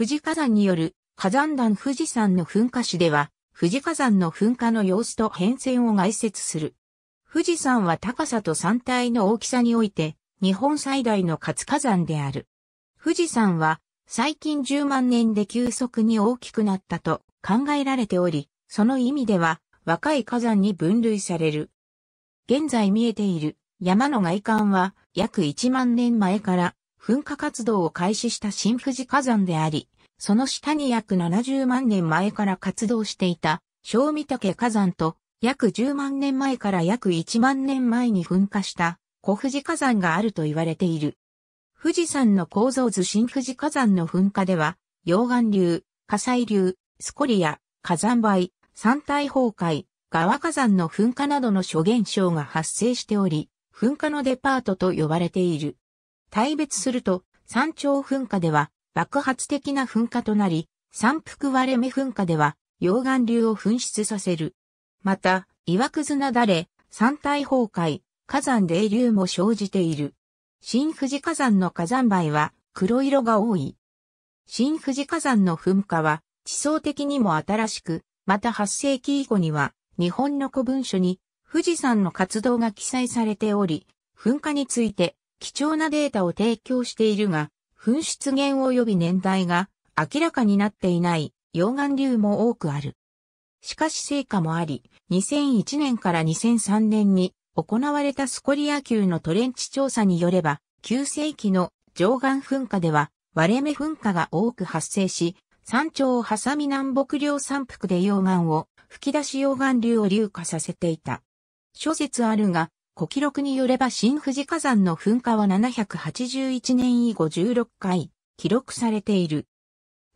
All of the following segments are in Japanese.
富士火山による火山弾富士山の噴火史では、富士火山の噴火の様子と変遷を概説する。富士山は高さと山体の大きさにおいて、日本最大の活火山である。富士山は、最近10万年で急速に大きくなったと考えられており、その意味では、若い火山に分類される。現在見えている山の外観は、約1万年前から噴火活動を開始した新富士火山であり、その下に約70万年前から活動していた、小見岳火山と、約10万年前から約1万年前に噴火した、小富士火山があると言われている。富士山の構造図新富士火山の噴火では、溶岩流、火砕流、スコリア、火山灰、山体崩壊、川火山の噴火などの諸現象が発生しており、噴火のデパートと呼ばれている。大別すると、山頂噴火では爆発的な噴火となり、山腹割れ目噴火では溶岩流を噴出させる。また、岩屑なだれ、山体崩壊、火山泥流も生じている。新富士火山の火山灰は黒色が多い。新富士火山の噴火は地層的にも新しく、また8世紀以降には日本の古文書に富士山の活動が記載されており、噴火について貴重なデータを提供しているが、噴出源及び年代が明らかになっていない溶岩流も多くある。しかし成果もあり、2001年から2003年に行われたスコリア級のトレンチ調査によれば、9世紀の上岸噴火では割れ目噴火が多く発生し、山頂を挟み南北両山腹で溶岩を吹き出し溶岩流を流化させていた。諸説あるが、古記録によれば新富士火山の噴火は781年以後16回記録されている。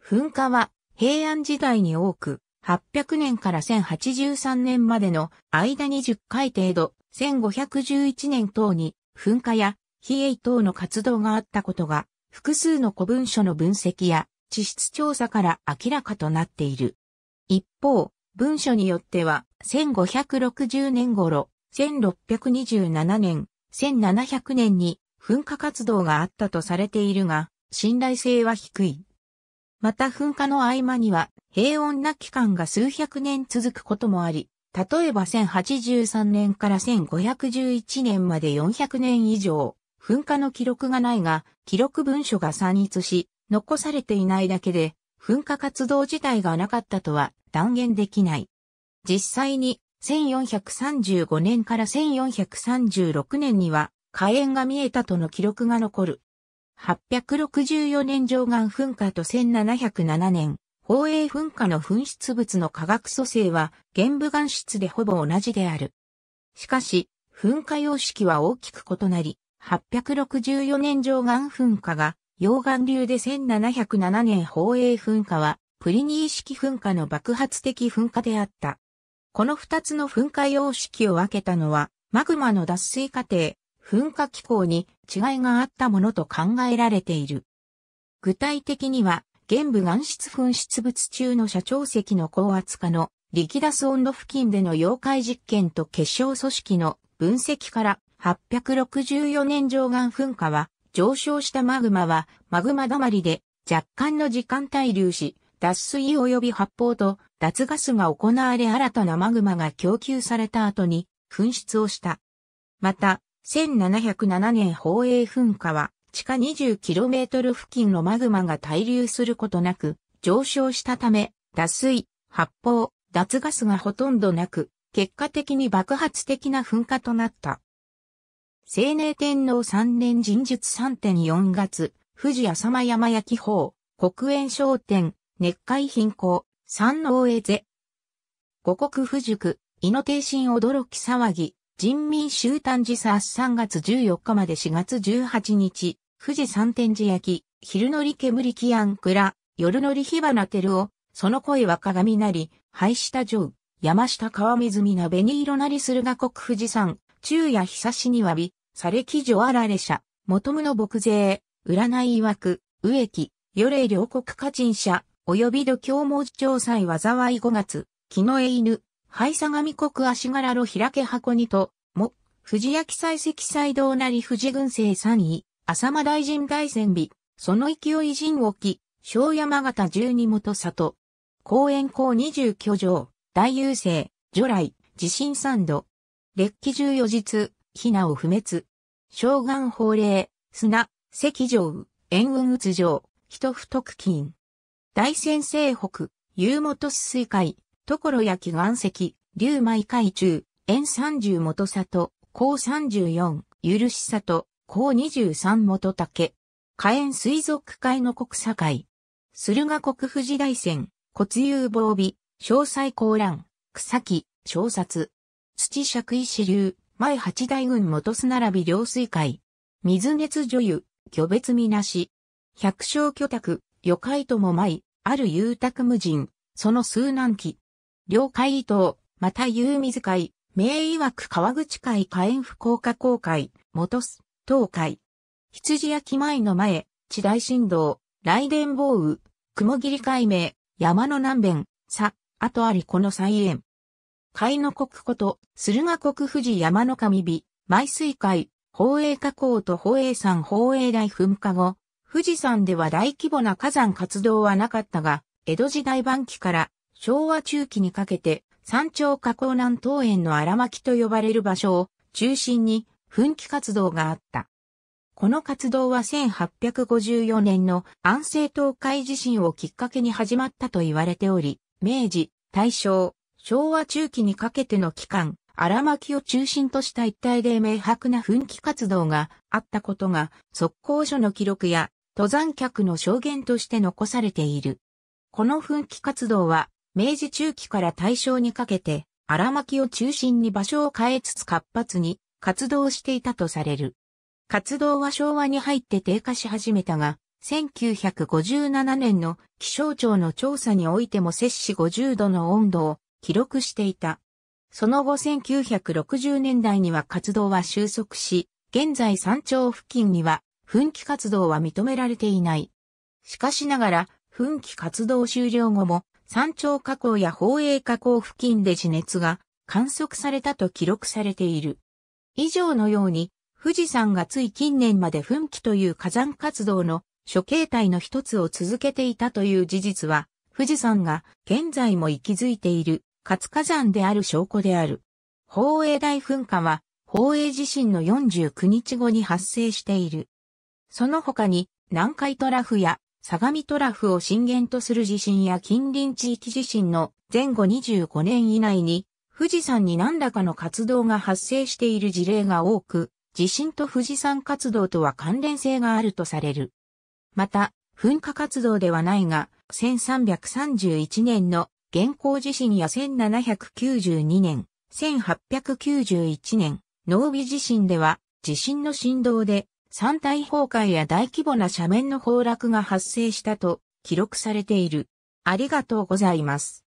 噴火は平安時代に多く、800年から1083年までの間に10回程度、1511年等に噴火や非営等の活動があったことが、複数の古文書の分析や地質調査から明らかとなっている。一方、文書によっては、1560年頃、1627年、1700年に噴火活動があったとされているが、信頼性は低い。また噴火の合間には平穏な期間が数百年続くこともあり、例えば1083年から1511年まで400年以上、噴火の記録がないが、記録文書が散逸し、残されていないだけで、噴火活動自体がなかったとは断言できない。実際に1435年から1436年には火炎が見えたとの記録が残る。864年上岸噴火と1707年、宝永噴火の噴出物の化学組成は玄武岩質でほぼ同じである。しかし、噴火様式は大きく異なり、864年上岸噴火が溶岩流で1707年宝永噴火はプリニー式噴火の爆発的噴火であった。この二つの噴火様式を分けたのは、マグマの脱水過程、噴火機構に違いがあったものと考えられている。具体的には、玄武岩質噴出物中の社長石の高圧化の力出す温度付近での溶解実験と結晶組織の分析から864年上岸噴火は上昇したマグマはマグマ溜まりで若干の時間滞留し脱水及び発泡と脱ガスが行われ新たなマグマが供給された後に噴出をした。また、1707年宝永噴火は地下 20km 付近のマグマが滞留することなく上昇したため、脱水、発泡、脱ガスがほとんどなく、結果的に爆発的な噴火となった。青年天皇3年人術3.4月、富士浅間山焼き法、黒煙商店、熱海貧困、三能へぜ。五国不熟、井野定心驚き騒ぎ、人民集団時差3月14日まで4月18日、富士三天寺焼、昼のり煙んく倉、夜のり火花照を、その声は鏡なり、廃した山下川水みな紅色なりするが国富士山、昼夜日差しに詫び、されき女あられ者、元無の牧税、占い曰く、植木、与霊両国家人者、及び度胸文字調祭災い5月、木の絵犬、灰相模国足柄路開け箱にと、も、藤焼祭石祭道なり藤軍政3位、浅間大臣大戦日、その勢い陣沖、小山形十二元里、公園校二十居城、大優勢、除来、地震三度、列記十四日、ヒナを不滅、小願法令、砂、石城、縁雲打つ城、人不特金。大仙西北、湯本水海、所や祈願石、竜舞海中、円三十元里、高三十四、許し里、高二十三元竹。火炎水族会の国境、駿河国富士大戦、骨遊防備、詳細高乱、草木、小札、土尺石流、前八大軍元す並び両水海、水熱女優、巨別みなし。百姓居宅、魚介ともまい、ある遊託無人、その数難期。両海伊東、また夕水海、名曰く川口海火炎福岡航公会、元す、東海。羊焼前の前、地大振動、雷電暴雨、雲霧海名、山の南弁、さ、あとありこの再演。海の国こと、駿河国富士山の神火、埋水海、宝永河口と宝永山宝永大噴火後、富士山では大規模な火山活動はなかったが、江戸時代晩期から昭和中期にかけて山頂河口南東園の荒巻と呼ばれる場所を中心に噴気活動があった。この活動は1854年の安政東海地震をきっかけに始まったと言われており、明治、大正、昭和中期にかけての期間、荒巻を中心とした一帯で明白な噴気活動があったことが、速攻所の記録や登山客の証言として残されている。この噴気活動は、明治中期から大正にかけて、荒巻を中心に場所を変えつつ活発に活動していたとされる。活動は昭和に入って低下し始めたが、1957年の気象庁の調査においても摂氏50度の温度を記録していた。その後1960年代には活動は収束し、現在山頂付近には噴気活動は認められていない。しかしながら、噴気活動終了後も、山頂火口や宝永火口付近で地熱が観測されたと記録されている。以上のように、富士山がつい近年まで噴気という火山活動の諸形態の一つを続けていたという事実は、富士山が現在も息づいている活火山である証拠である。宝永大噴火は、宝永地震の49日後に発生している。その他に南海トラフや相模トラフを震源とする地震や近隣地域地震の前後25年以内に富士山に何らかの活動が発生している事例が多く、地震と富士山活動とは関連性があるとされる。また、噴火活動ではないが、1331年の現行地震や1792年、1891年、農美地震では、地震の振動で山体崩壊や大規模な斜面の崩落が発生したと記録されている。ありがとうございます。